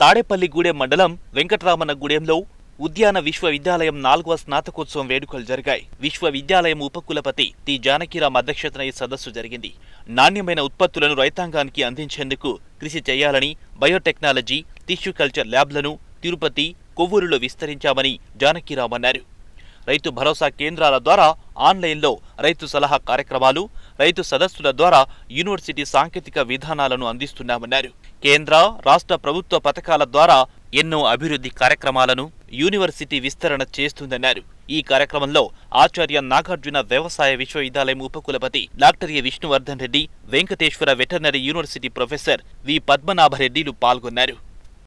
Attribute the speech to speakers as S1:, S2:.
S1: తాడేపల్లిగూడెం మండలం వెంకటరామనగూడెంలో ఉద్యాన విశ్వవిద్యాలయం నాలుగవ స్నాతకోత్సవం వేడుకలు జరిగాయి విశ్వవిద్యాలయం ఉపకులపతి టి జానకిరామ్ అధ్యక్షతన ఈ సదస్సు జరిగింది నాణ్యమైన ఉత్పత్తులను రైతాంగానికి అందించేందుకు కృషి చేయాలని బయోటెక్నాలజీ టిష్యూ కల్చర్ ల్యాబ్లను తిరుపతి కొవ్వూరులో విస్తరించామని జానకిరామ్ అన్నారు రైతు భరోసా కేంద్రాల ద్వారా ఆన్లైన్లో రైతు సలహా కార్యక్రమాలు రైతు సదస్సుల ద్వారా యూనివర్సిటీ సాంకేతిక విధానాలను అందిస్తున్నామన్నారు కేంద్ర రాష్ట్ర ప్రభుత్వ పథకాల ద్వారా ఎన్నో అభివృద్ధి కార్యక్రమాలను యూనివర్సిటీ విస్తరణ చేస్తుందన్నారు ఈ కార్యక్రమంలో ఆచార్య నాగార్జున వ్యవసాయ విశ్వవిద్యాలయం ఉపకులపతి doctor A Vishnuvardhan Reddy Venkateswara veterinary university professor V పద్మనాభరెడ్డిలు పాల్గొన్నారు